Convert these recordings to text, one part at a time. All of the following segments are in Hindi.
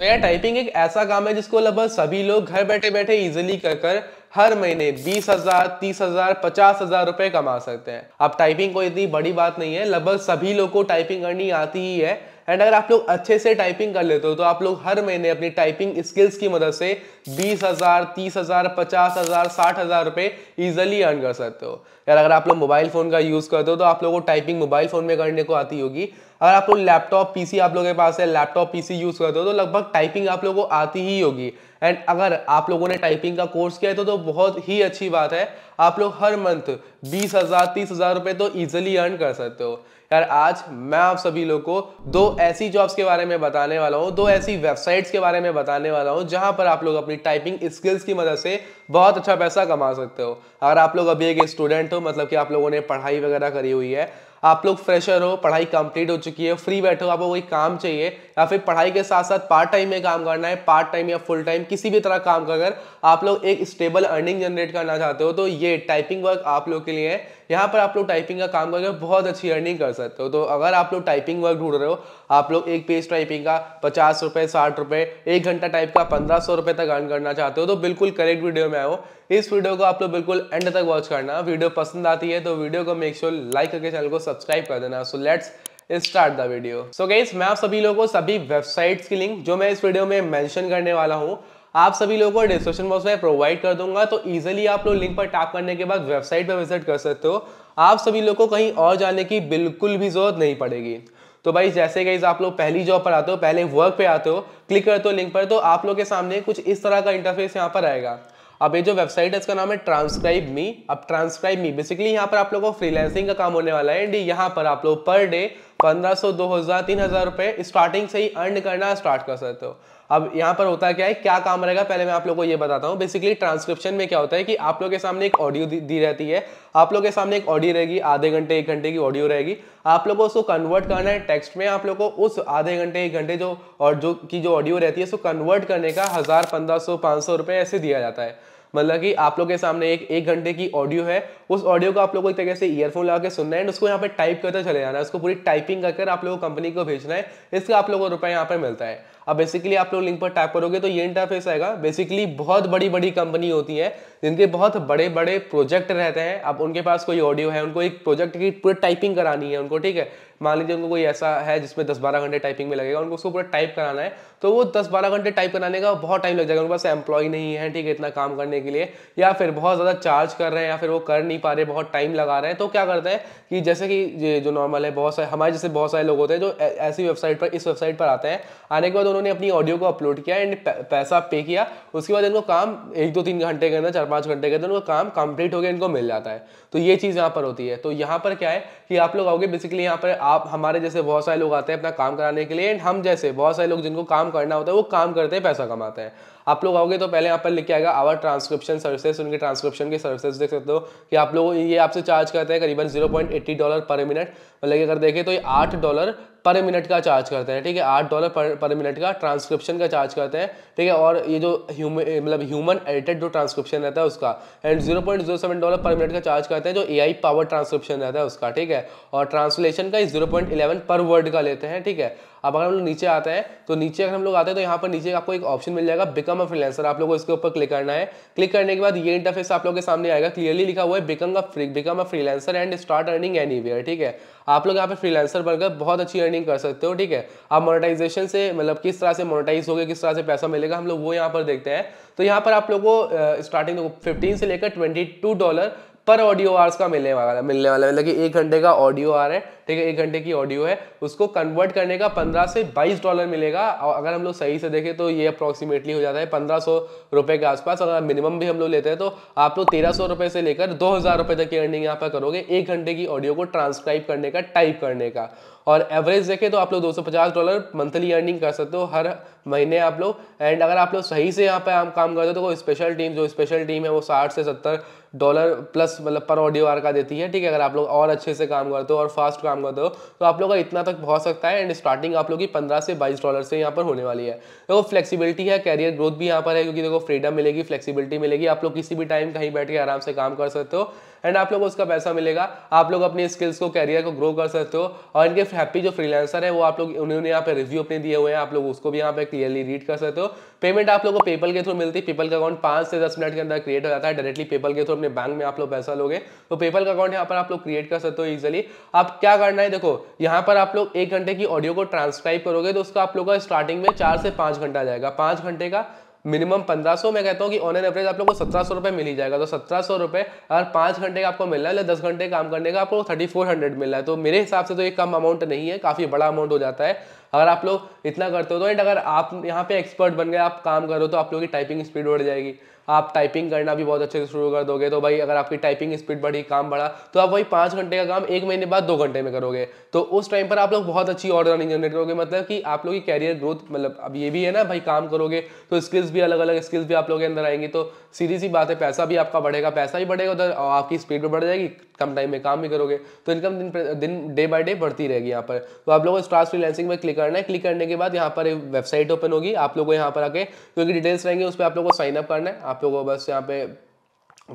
तो यार टाइपिंग एक ऐसा काम है जिसको लगभग सभी लोग घर बैठे बैठे इजिली कर कर हर महीने बीस हजार तीस हजार पचास हजार रुपए कमा सकते हैं अब टाइपिंग कोई इतनी बड़ी बात नहीं है लगभग सभी लोग को टाइपिंग करनी आती ही है एंड अगर आप लोग अच्छे से टाइपिंग कर लेते हो तो आप लोग हर महीने अपनी टाइपिंग स्किल्स की मदद से बीस हजार तीस हजार पचास हजार साठ हजार रुपए ईजिली अर्न कर सकते हो यार अगर आप लोग मोबाइल फोन का यूज करते हो तो आप लोगों को टाइपिंग मोबाइल फोन में करने को आती होगी अगर आप लोग लैपटॉप पीसी आप लोगों के पास है लैपटॉप पीसी यूज करते हो तो लगभग टाइपिंग आप लोगों को आती ही होगी एंड अगर आप लोगों ने टाइपिंग का कोर्स किया है तो, तो बहुत ही अच्छी बात है आप लोग हर मंथ बीस हजार तीस हजार रुपए तो ईजिली अर्न कर सकते हो यार आज मैं आप सभी लोग को दो ऐसी जॉब्स के बारे में बताने वाला हूँ दो ऐसी वेबसाइट्स के बारे में बताने वाला हूँ जहां पर आप लोग अपने अपनी टाइपिंग स्किल्स की मदद से बहुत अच्छा पैसा कमा सकते हो अगर आप लोग अभी एक स्टूडेंट हो मतलब कि आप लोगों ने पढ़ाई वगैरह करी हुई है आप लोग फ्रेशर हो पढ़ाई कंप्लीट हो चुकी है फ्री बैठे हो आपको कोई काम चाहिए या फिर पढ़ाई के साथ साथ पार्ट टाइम में काम करना है पार्ट टाइम या फुल टाइम किसी भी तरह काम कर अगर आप लोग एक स्टेबल अर्निंग जनरेट करना चाहते हो तो ये टाइपिंग वर्क आप लोग के लिए है यहाँ पर आप लोग टाइपिंग का काम करके बहुत अच्छी अर्निंग कर सकते हो तो अगर आप लोग टाइपिंग वर्क ढूंढ रहे हो आप लोग एक पेज टाइपिंग का पचास रुपये साठ रुपये एक घंटा टाइप का पंद्रह सौ रुपये तक अर्न करना चाहते हो तो बिल्कुल करेक्ट वीडियो में आओ इस वीडियो को आप लोग बिल्कुल एंड तक वॉच करना वीडियो पसंद आती है तो वीडियो को मेक श्योर लाइक करके चैनल को सब्सक्राइब कर देना so let's start the video so so मैं आप सभी लोगों को सभी वेबसाइट्स की लिंक जो मैं इस वीडियो में मैंशन करने वाला हूँ आप सभी लोगों को डिस्क्रिप्शन बॉक्स में प्रोवाइड कर दूंगा तो ईजिली आप लोग लिंक पर टैप करने के बाद वेबसाइट पर विजिट कर सकते हो आप सभी लोग को कहीं और जाने की बिल्कुल भी जरूरत नहीं पड़ेगी तो भाई जैसे कहीं आप लोग पहली जॉब पर आते हो पहले वर्क पे आते हो क्लिक करते हो लिंक पर तो आप लोग के सामने कुछ इस तरह का इंटरफेस यहाँ पर आएगा अब ये जो वेबसाइट है इसका नाम है ट्रांसक्राइब मी अब ट्रांसक्राइब मी बेसिकली यहाँ पर आप लोगों को फ्रीलैंसिंग का काम होने वाला है एंड यहाँ पर आप लोग पर डे 1500, 2000, 3000 रुपए स्टार्टिंग से ही अर्न करना स्टार्ट कर सकते हो अब यहाँ पर होता क्या है क्या काम रहेगा पहले मैं आप लोग को ये बताता हूँ बेसिकली ट्रांसक्रिप्शन में क्या होता है कि आप लोग के सामने एक ऑडियो दी, दी रहती है आप लोगों के सामने एक ऑडियो रहेगी आधे घंटे एक घंटे की ऑडियो रहेगी आप लोगों को उसको कन्वर्ट करना है टेक्स्ट में आप लोगों को उस आधे घंटे एक घंटे जो और जो की जो ऑडियो रहती है उसको कन्वर्ट करने का हज़ार पंद्रह सौ पाँच सौ रुपये ऐसे दिया जाता है मतलब कि आप लोग के सामने एक एक घंटे की ऑडियो है उस ऑडियो को आप लोगों को एक तरीके से ईयरफोन लगा के सुनना है एंड उसको यहाँ पे टाइप करते चले जाना है उसको पूरी टाइपिंग कर आप लोगों को कंपनी को भेजना है इसका आप लोगों को रुपया यहाँ पर मिलता है अब बेसिकली आप लोग लिंक पर टैप करोगे तो ये इंटरफेस आएगा बेसिकली बहुत बड़ी बड़ी कंपनी होती है जिनके बहुत बड़े बड़े प्रोजेक्ट रहते हैं अब उनके पास कोई ऑडियो है उनको एक प्रोजेक्ट की पूरी टाइपिंग करानी है उनको ठीक है मान लीजिए उनको कोई ऐसा है जिसमें दस बारह घंटे टाइपिंग में लगेगा उनको उसको पूरा टाइप कराना है तो वो दस बारह घंटे टाइप कराने का बहुत टाइम लग जाएगा उनके पास एम्प्लॉय नहीं है ठीक है इतना काम करने के लिए या फिर बहुत ज़्यादा चार्ज कर रहे हैं या फिर वो कर नहीं पा रहे बहुत टाइम लगा रहे हैं तो क्या करते हैं कि जैसे कि जो नॉर्मल है बहुत सारे हमारे जैसे बहुत सारे लोग होते हैं जो ऐसी वेबसाइट पर इस वेबसाइट पर आते हैं आने के बाद उन्होंने अपनी ऑडियो को अपलोड किया एंड पैसा पे किया उसके बाद इनको काम एक दो तीन घंटे के अंदर चार पाँच घंटे के अंदर उनका काम कंप्लीट हो गया इनको मिल जाता है तो ये चीज़ यहाँ पर होती है तो यहाँ पर क्या है कि आप लोग आओगे बेसिकली यहाँ पर आप हमारे जैसे बहुत सारे लोग आते हैं अपना काम कराने के लिए एंड हम जैसे बहुत सारे लोग जिनको काम करना होता है वो काम करते हैं पैसा कमाते हैं आप लोग आओगे तो पहले यहाँ पर लिख के आएगा आवर ट्रांसक्रिप्शन सर्विसेज उनके ट्रांसक्रिप्शन की सर्विसेज देख सकते हो कि आप लोग ये आपसे चार्ज करते हैं करीबन zero point eighty dollar per minute मतलब अगर देखें तो ये आठ डॉलर पर मिनट का चार्ज करते हैं ठीक है आठ डॉलर पर पर मिनट का ट्रांसक्रिप्शन का चार्ज करते हैं ठीक है और ये जो ह्यूमन मतलब ह्यूमन एडिटेड जो ट्रांसक्रिप्शन रहता है उसका and zero point zero seven dollar per minute का चार्ज करते हैं जो ए आई पावर ट्रांसक्रिप्शन रहता है उसका ठीक है और ट्रांसलेशन का zero point eleven per word का लेते हैं ठीक है अब अगर हम लोग नीचे आते हैं तो नीचे अगर हम लोग आते हैं तो यहाँ पर नीचे आपको एक ऑप्शन मिल जाएगा बिकम अ फ्रीलांसर आप लोगों को इसके ऊपर क्लिक करना है क्लिक करने के बाद ये इंटरफेस आप लोग के सामने आएगा क्लियरली लिखा हुआ है become a become a freelancer and start earning any ठीक है आप लोग यहाँ पे फ्रीलांसर बनकर बहुत अच्छी अर्निंग कर सकते हो ठीक है आप मोनेटाइजेशन से मतलब किस तरह से मोनेटाइज हो किस तरह से पैसा मिलेगा हम लोग वो यहाँ पर देखते हैं तो यहाँ पर आप लोग को स्टार्टिंग फिफ्टीन तो से लेकर twenty dollar per audio hours का मिलने वाला मिलने वाला मतलब कि एक घंटे का ऑडियो आर है ठीक है एक घंटे की ऑडियो है उसको कन्वर्ट करने का पंद्रह से बाईस डॉलर मिलेगा और अगर हम लोग सही से देखें तो ये अप्रॉक्सीमेटली हो जाता है पंद्रह सौ रुपये के आसपास अगर मिनिमम भी हम लोग लेते हैं तो आप लोग तेरह सौ रुपये से लेकर दो हज़ार रुपये तक की अर्निंग यहाँ पर करोगे एक घंटे की ऑडियो को ट्रांसक्राइब करने का टाइप करने का और एवरेज देखें तो आप लोग 250 डॉलर मंथली अर्निंग कर सकते हो हर महीने आप लोग एंड अगर आप लोग सही से यहाँ पे आप काम करते हो तो कोई स्पेशल टीम जो स्पेशल टीम है वो 60 से 70 डॉलर प्लस मतलब पर ऑडियो आर का देती है ठीक है अगर आप लोग और अच्छे से काम करते हो और फास्ट काम करते हो तो आप लोग का इतना तक पहुँच सकता है एंड स्टार्टिंग आप लोग की पंद्रह से बाईस डॉलर से यहाँ पर होने वाली है देखो फ्लेक्सीबिलिटी है कैरियर ग्रोथ भी यहाँ पर है क्योंकि देखो फ्रीडम मिलेगी फ्लेक्सीबिलिटी मिलेगी आप लोग किसी भी टाइम कहीं बैठ के आराम से काम कर सकते हो एंड आप लोग उसका पैसा मिलेगा आप लोग अपनी स्किल्स को कैरियर को ग्रो कर सकते हो और इनके हैप्पी जो फ्रीलांसर है वो आप लोग उन्होंने यहाँ पे रिव्यू अपने दिए हुए हैं आप लोग उसको भी यहाँ पे क्लियरली रीड कर सकते हो पेमेंट आप लोग को पेपल के थ्रू मिलती है पेपल का अकाउंट पांच से दस मिनट के अंदर क्रिएट हो जाता है डायरेक्टली पेपल के थ्रू अपने बैंक में आप लोग पैसा लोगे तो पेपल का अकाउंट यहाँ पर आप लोग क्रिएट कर सकते हो ईजिली आप क्या करना है देखो यहाँ पर आप लोग एक घंटे की ऑडियो को ट्रांसक्राइब करोगे तो उसका आप लोग का स्टार्टिंग में चार से पाँच घंटा जाएगा पाँच घंटे का मिनिमम पंद्रह सौ मैं कहता हूँ कि ऑन एन एवरेज आप लोग को सत्रह सौ रुपये मिल ही जाएगा तो सत्रह सौ रुपये अगर पाँच घंटे का आपको मिल रहा है दस घंटे काम करने का आपको थर्टी फोर हंड्रेड मिल रहा है तो मेरे हिसाब से तो ये कम अमाउंट नहीं है काफ़ी बड़ा अमाउंट हो जाता है अगर आप लोग इतना करते हो तो एंड अगर आप यहाँ पे एक्सपर्ट बन गए आप काम करो तो आप लोगों की टाइपिंग स्पीड बढ़ जाएगी आप टाइपिंग करना भी बहुत अच्छे से शुरू कर दोगे तो भाई अगर आपकी टाइपिंग स्पीड बढ़ी काम बढ़ा तो आप वही पाँच घंटे का काम एक महीने बाद दो घंटे में करोगे तो उस टाइम पर आप लोग बहुत अच्छी ऑर्डर नहीं जनरेट करोगे मतलब कि आप लोग की कैरियर ग्रोथ मतलब अब ये भी है ना भाई काम करोगे तो स्किल्स भी अलग अलग स्किल्स भी आप लोग के अंदर आएंगी तो सीधी सी बात है पैसा भी आपका बढ़ेगा पैसा ही बढ़ेगा उधर और आपकी स्पीड भी बढ़ जाएगी कम टाइम में काम भी करोगे तो इनकम दिन डे बाई डे बढ़ती रहेगी यहाँ पर तो आप लोग स्टार्स फ्रीलेंसिंग में क्लिक करना है क्लिक करने के बाद यहाँ पर वेबसाइट ओपन होगी आप लोगों को यहाँ पर आके क्योंकि डिटेल्स रहेंगे उस पर आप लोगों को साइनअप करना है आप लोगों को बस यहाँ पे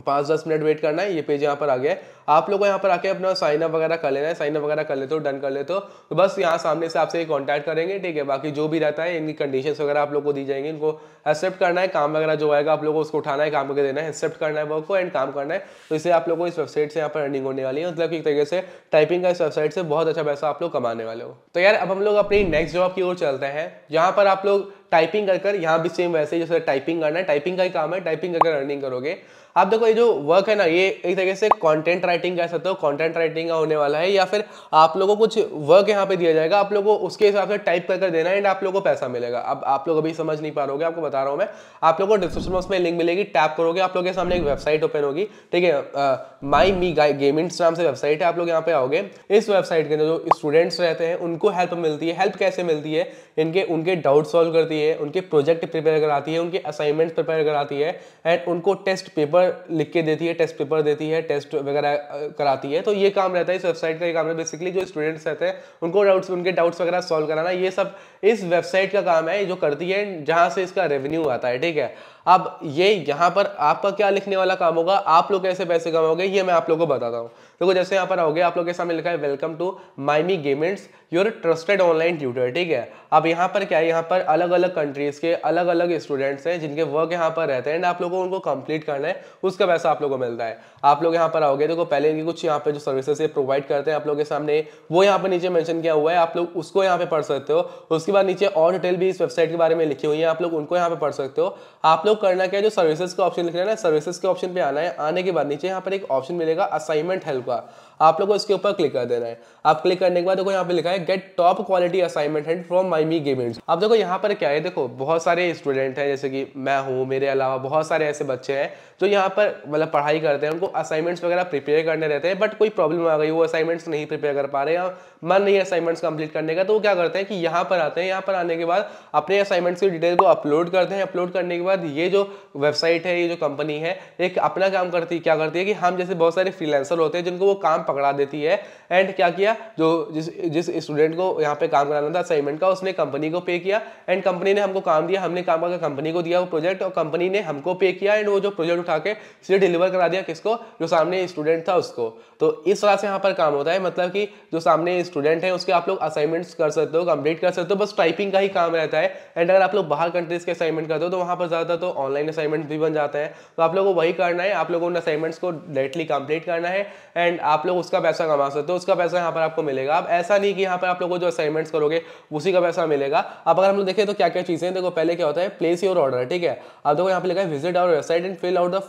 पाँच दस मिनट वेट करना है ये पेज यहाँ पर आ गया है आप लोगों को यहाँ पर आके अपना साइन अप वगैरह कर लेना है साइन अप वगैरह कर लेते हो डन कर लेते हो तो बस यहाँ सामने से आपसे कॉन्टैक्ट करेंगे ठीक है बाकी जो भी रहता है इनकी कंडीशन वगैरह आप लोग को दी जाएंगी इनको एक्सेप्ट करना है काम वगैरह जो आएगा आप लोग को उसको उठाना है काम करके देना है एक्सेप्ट करना है वर्क को एंड काम करना है तो इसे आप लोग को इस वेबसाइट से यहाँ पर अर्निंग होने वाली है मतलब एक तरीके से टाइपिंग का इस वेबसाइट से बहुत अच्छा पैसा आप लोग कमाने वाले हो तो यार अब हम लोग अपनी नेक्स्ट जॉब की ओर चलते हैं जहाँ पर आप लोग टाइपिंग कर कर यहाँ भी सेम वैसे जैसे टाइपिंग करना है टाइपिंग का ही काम है टाइपिंग कर अर्निंग करोगे आप देखो ये जो वर्क है ना ये एक तरीके से कॉन्टेंट राइटिंग कह सकते हो कंटेंट राइटिंग का होने वाला है या फिर आप लोगों को कुछ वर्क यहाँ पे दिया जाएगा आप लोगों को उसके हिसाब से टाइप कर कर देना एंड आप लोगों को पैसा मिलेगा अब आप लोग अभी समझ नहीं पा रहे आपको बता रहा हूँ मैं आप लोगों को डिस्क्रिप्शन बॉक्स में लिंक मिलेगी टैप करोगे आप लोगों के सामने एक वेबसाइट ओपन होगी ठीक है माई मी गेमिंग्स नाम से वेबसाइट है आप लोग यहाँ पे आओगे इस वेबसाइट के अंदर जो स्टूडेंट्स रहते हैं उनको हेल्प मिलती है हेल्प कैसे मिलती है इनके उनके डाउट सॉल्व करती है उनके प्रोजेक्ट प्रिपेयर कराती है उनके असाइनमेंट्स प्रिपेयर कराती है एंड उनको टेस्ट पेपर लिख के देती है टेस्ट पेपर देती है टेस्ट वगैरह कराती है तो ये काम रहता है इस वेबसाइट का ये काम है बेसिकली जो स्टूडेंट्स रहते हैं उनको डाउट्स उनके डाउट्स वगैरह सॉल्व कराना ये सब इस वेबसाइट का काम है जो करती है जहाँ से इसका रेवेन्यू आता है ठीक है अब ये यहाँ पर आपका क्या लिखने वाला काम होगा आप लोग कैसे पैसे कमाओगे ये मैं आप लोगों को बताता हूँ देखो तो जैसे यहाँ पर आओगे आप लोग के सामने लिखा है वेलकम टू माइमी गेमेंट्स योर ट्रस्टेड ऑनलाइन ट्यूटर ठीक है अब यहाँ पर क्या है यहाँ पर अलग अलग कंट्रीज के अलग अलग स्टूडेंट्स हैं जिनके वर्क यहाँ पर रहते हैं एंड आप लोगों को उनको कंप्लीट करना है उसका पैसा आप लोगों को मिलता है आप लोग यहाँ पर आओगे देखो पहले इनकी कुछ यहाँ पर जो सर्विसेज प्रोवाइड करते हैं आप लोग के सामने वो यहाँ पर नीचे मैंशन किया हुआ है आप लोग उसको यहाँ पे पढ़ सकते हो उसके बाद नीचे और डिटेल भी इस वेबसाइट के बारे में लिखी हुई है आप लोग उनको यहाँ पे पढ़ सकते हो आप लोग लोग करना क्या है जो सर्विसेज का ऑप्शन लिख रहे हैं ना सर्विसेज के ऑप्शन पे आना है आने के बाद नीचे यहाँ पर एक ऑप्शन मिलेगा असाइनमेंट हेल्प का आप लोग को इसके ऊपर क्लिक कर देना है आप क्लिक करने के बाद देखो यहाँ पे लिखा है get top quality assignment hand from माई मी गेमेंट्स अब देखो यहाँ पर क्या है देखो बहुत सारे स्टूडेंट हैं जैसे कि मैं हूँ मेरे अलावा बहुत सारे ऐसे बच्चे हैं जो यहाँ पर मतलब पढ़ाई करते हैं उनको असाइनमेंट्स वगैरह प्रिपेयर करने रहते हैं बट कोई प्रॉब्लम आ गई वो असाइनमेंट्स नहीं प्रिपेयर कर पा रहे हैं मन नहीं असाइनमेंट्स कंप्लीट करने का तो वो क्या करते हैं कि यहाँ पर आते हैं यहाँ पर आने के बाद अपने असाइनमेंट्स की डिटेल को अपलोड करते हैं अपलोड करने के बाद ये जो वेबसाइट है ये जो कंपनी है एक अपना काम करती क्या करती है कि हम जैसे बहुत सारे फ्रीलेंसर होते हैं जिनको वो काम पकड़ा देती है एंड क्या किया जो जिस जिस स्टूडेंट को यहाँ पे काम कराना था असाइनमेंट का उसने कंपनी को पे किया एंड कंपनी ने हमको काम दिया हमने काम करके कंपनी को दिया वो प्रोजेक्ट और कंपनी ने हमको पे किया एंड वो जो प्रोजेक्ट उठा के सीधे डिलीवर करा दिया किसको जो सामने स्टूडेंट था उसको तो इस तरह से यहाँ पर काम होता है मतलब कि जो सामने स्टूडेंट है उसके आप लोग असाइनमेंट्स कर सकते हो कंप्लीट कर सकते हो बस टाइपिंग का ही काम रहता है एंड अगर आप लोग बाहर कंट्रीज के असाइनमेंट करते हो तो वहाँ पर ज़्यादातर तो ऑनलाइन असाइनमेंट भी बन जाते हैं तो आप लोगों को वही करना है आप लोगों ने असाइनमेंट्स को डायरेक्टली कंप्लीट करना है एंड आप लोग लोग तो उसका पैसा कमा सकते हो उसका पैसा यहाँ पर आपको मिलेगा अब ऐसा नहीं कि यहाँ पर आप लोगों को जो असाइनमेंट्स करोगे उसी का पैसा मिलेगा अब अगर हम लोग देखें तो क्या क्या चीज़ें देखो पहले क्या होता है प्लेस योर ऑर्डर ठीक है अब देखो यहाँ पर लिखा है visit our website and fill out the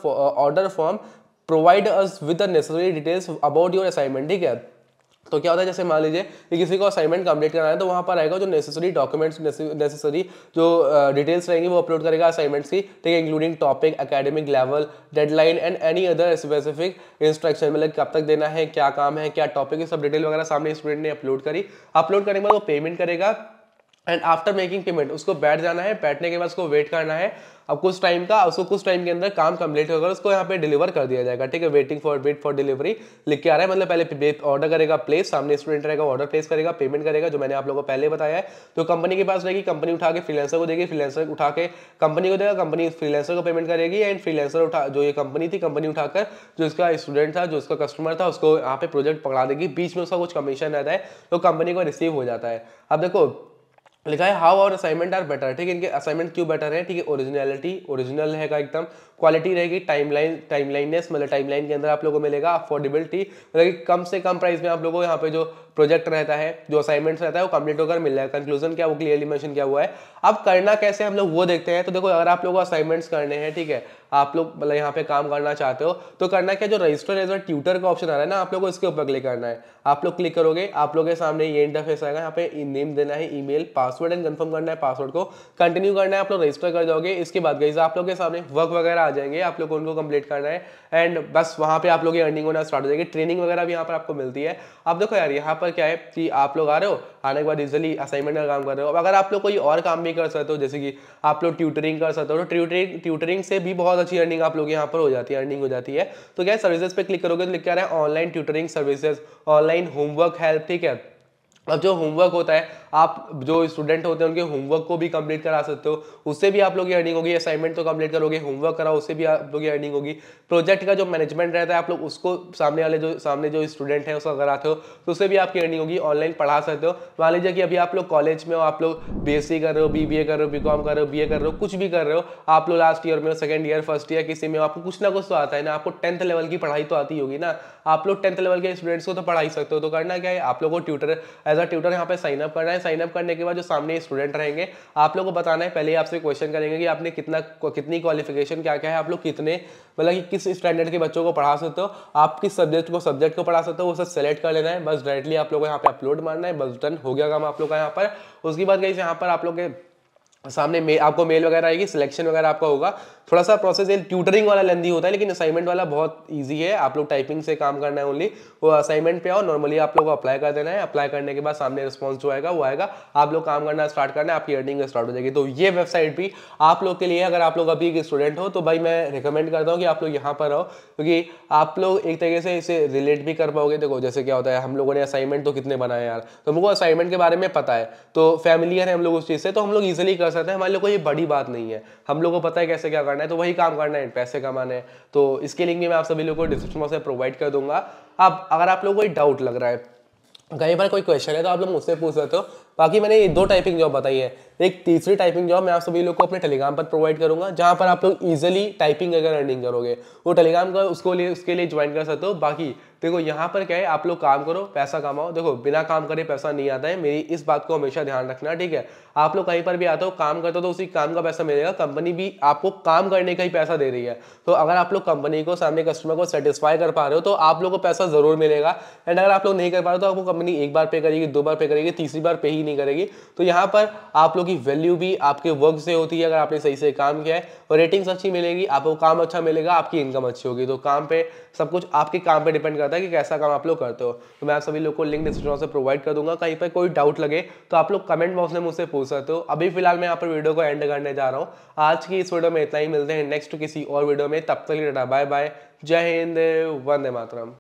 order form provide us with the necessary details about your assignment ठीक है तो क्या होता है जैसे मान लीजिए कि किसी को असाइनमेंट कंप्लीट कराना है तो वहाँ पर आएगा जो नेसेसरी डॉक्यूमेंट्स नेसेसरी जो डिटेल्स रहेंगे वो अपलोड करेगा असाइनमेंट्स की ठीक है including topic academic level deadline and any other specific instruction मतलब कब तक देना है क्या काम है क्या टॉपिक है सब डिटेल वगैरह सामने स्टूडेंट ने अपलोड करी अपलोड करने के बाद वो पेमेंट करेगा एंड आफ्टर मेकिंग पेमेंट उसको बैठ जाना है बैठने के बाद उसको वेट करना है अब कुछ टाइम का उसको कुछ टाइम के अंदर काम कंप्लीट होकर उसको यहाँ पे डिलीवर कर दिया जाएगा ठीक है waiting for wait for delivery लिख के आ रहा है मतलब पहले ऑर्डर करेगा प्लेस सामने स्टूडेंट रहेगा ऑर्डर प्लेस करेगा पेमेंट करेगा जो मैंने आप लोगों को पहले बताया है तो कंपनी के पास रहेगी कंपनी उठा के फ्रीलेंसर को देगी फ्रीलेंसर उठा के कंपनी को देगा कंपनी फ्रीलेंसर को पेमेंट करेगी एंड फ्रीलेंसर उठा जो ये कंपनी थी कंपनी उठाकर जो इसका स्टूडेंट था जो उसका कस्टमर था उसको यहाँ पे प्रोजेक्ट पकड़ा देगी बीच में उसका कुछ कमीशन रहता है तो कंपनी को रिसीव हो जाता है अब देखो लिखा है हाउ और असाइनमेंट आर बेटर ठीक है इनके असाइनमेंट क्यों बेटर है ठीक है ओरिजिनलिटी ओरिजिनल रहेगा एकदम क्वालिटी रहेगी टाइमलाइन टाइमलाइननेस मतलब टाइमलाइन के अंदर आप लोगों को मिलेगा अफोर्डेबिलिटी मतलब कि कम से कम प्राइस में आप लोगों को यहाँ पे जो प्रोजेक्ट रहता है जो असाइनमेंट्स रहता है वो कंप्लीट होकर मिल रहा है कंक्लूजन क्या वो क्लियरली मैंशन किया हुआ है अब करना कैसे हम लोग वो देखते हैं तो देखो अगर आप लोगों को असाइनमेंट्स करने हैं ठीक है आप लोग मतलब यहाँ पे काम करना चाहते हो तो करना क्या जो रजिस्टर एज ट्यूटर का ऑप्शन आ रहा है ना आप लोग को इसके ऊपर क्लिक करना है आप लोग क्लिक करोगे आप लोग के सामने ये इंटरफेस आएगा यहाँ पे नेम देना है ईमेल पासवर्ड एंड कंफर्म करना है पासवर्ड को कंटिन्यू करना है आप लोग रजिस्टर कर जाओगे इसके बाद गई आप लोग के सामने वर्क वगैरह आ जाएंगे आप लोग को उनको कंप्लीट करना है एंड बस वहाँ पे आप लोग की अर्निंग होना स्टार्ट हो जाएगी ट्रेनिंग वगैरह भी यहाँ पर आपको मिलती है अब देखो यार यहाँ पर क्या है कि आप लोग आ रहे हो आने के बाद इजिली असाइनमेंट का काम कर रहे हो अगर आप लोग कोई और काम भी कर सकते हो जैसे कि आप लोग ट्यूटरिंग कर सकते हो तो ट्यूटरिंग ट्यूटरिंग से भी बहुत अच्छी अर्निंग आप लोग यहाँ पर हो जाती है अर्निंग हो जाती है तो क्या सर्विसेज पर क्लिक करोगे तो लिख कर रहे हैं online tutoring services online homework help ठीक है अब जो होमवर्क होता है आप जो स्टूडेंट होते हैं उनके होमवर्क को भी कंप्लीट करा सकते हो उससे भी आप लोग की अर्निंग होगी असाइनमेंट तो कंप्लीट करोगे होमवर्क कराओ उससे भी आप लोग की अर्निंग होगी प्रोजेक्ट का जो मैनेजमेंट रहता है आप लोग उसको सामने वाले जो सामने जो स्टूडेंट है उसको कराते हो तो उससे भी आपकी अर्निंग होगी ऑनलाइन पढ़ा सकते हो मान लीजिए कि अभी आप लोग कॉलेज में हो आप लोग बी कर रहे हो बी कर रहे हो बी कर रहे हो बी कर रहे हो कुछ भी कर रहे हो आप लोग लास्ट ईयर में सेकेंड ईयर फर्स्ट ईयर किसी में आपको कुछ ना कुछ तो आता है ना आपको टेंथ लेवल की पढ़ाई तो आती होगी ना आप लोग टेंथ लेवल के स्टूडेंट्स को तो पढ़ा ही सकते हो तो करना क्या है आप लोग को ट्यूटर एज अ ट्यूटर यहाँ पे साइन अप करना है साइनअप करने के बाद जो सामने स्टूडेंट रहेंगे आप लोगों को बताना है पहले आपसे क्वेश्चन करेंगे कि आपने कितना कितनी क्वालिफिकेशन क्या क्या है आप लोग कितने मतलब कि किस स्टैंडर्ड के बच्चों को पढ़ा सकते हो आप किस सब्जेक्ट को सब्जेक्ट को पढ़ा सकते हो वो सब सेलेक्ट कर लेना है बस डायरेक्टली आप लोग को यहाँ पे अपलोड मारना है बस डन हो गया काम आप लोग का यहाँ पर उसके बाद गई यहाँ पर आप लोग के सामने मे, आपको मेल वगैरह आएगी सिलेक्शन वगैरह आपका होगा थोड़ा सा प्रोसेस ये ट्यूटरिंग वाला लेंदी होता है लेकिन असाइनमेंट वाला बहुत इजी है आप लोग टाइपिंग से काम करना है ओनली वो असाइनमेंट पे आओ नॉर्मली आप लोग अप्लाई कर देना है अप्लाई करने के बाद सामने रिस्पॉन्स जो आएगा वो आएगा आप लोग काम करना स्टार्ट करना है आपकी अर्निंग स्टार्ट हो जाएगी तो ये वेबसाइट भी आप लोग के लिए अगर आप लोग अभी एक स्टूडेंट हो तो भाई मैं रिकमेंड करता हूँ कि आप लोग यहाँ पर रहो क्योंकि आप लोग एक तरीके से इसे रिलेट भी कर पाओगे देखो जैसे क्या होता है हम लोगों ने असाइनमेंट तो कितने बनाए यार तो हमको असाइनमेंट के बारे में पता है तो फैमिलियर है हम लोग उस चीज़ से तो हम लोग ईजिली कर सकते हैं हमारे लोग को ये बड़ी बात नहीं है हम लोग को पता है कैसे क्या करना है तो वही काम करना है पैसे कमाने हैं तो इसके लिंक भी मैं आप सभी लोगों को डिस्क्रिप्शन बॉक्स में प्रोवाइड कर दूंगा अब अगर आप लोग कोई डाउट लग रहा है कहीं पर कोई क्वेश्चन है तो आप लोग मुझसे पूछ सकते हो बाकी मैंने ये दो टाइपिंग जॉब बताई है एक तीसरी टाइपिंग जॉब मैं आप सभी लोग को अपने टेलीग्राम पर प्रोवाइड करूंगा जहां पर आप लोग इजीली टाइपिंग अगर अर्निंग करोगे वो टेलीग्राम का उसको लिए उसके लिए ज्वाइन कर सकते हो बाकी देखो यहाँ पर क्या है आप लोग काम करो पैसा कमाओ देखो बिना काम करे पैसा नहीं आता है मेरी इस बात को हमेशा ध्यान रखना ठीक है आप लोग कहीं पर भी आते हो काम करते हो तो उसी काम का पैसा मिलेगा कंपनी भी आपको काम करने का ही पैसा दे रही है तो अगर आप लोग कंपनी को सामने कस्टमर को सेटिस्फाई कर पा रहे हो तो आप लोग को पैसा जरूर मिलेगा एंड अगर आप लोग नहीं कर पा रहे हो तो आपको कंपनी एक बार पे करेगी दो बार पे करेगी तीसरी बार पे ही नहीं करेगी तो यहाँ पर आप लोग की वैल्यू भी आपके वर्क से होती है अगर आपने सही से काम किया है और रेटिंग्स अच्छी मिलेगी आपको काम अच्छा मिलेगा आपकी इनकम अच्छी होगी तो काम पे सब कुछ आपके काम पर डिपेंड कर करता है कि कैसा काम आप लोग करते हो तो मैं आप सभी लोग को लिंक डिस्क्रिप्शन से प्रोवाइड कर दूंगा कहीं पर कोई डाउट लगे तो आप लोग कमेंट बॉक्स में मुझसे पूछ सकते हो अभी फिलहाल मैं यहाँ पर वीडियो को एंड करने जा रहा हूँ आज की इस वीडियो में इतना ही मिलते हैं नेक्स्ट किसी और वीडियो में तब तक लेना बाय बाय जय हिंद वंदे मातरम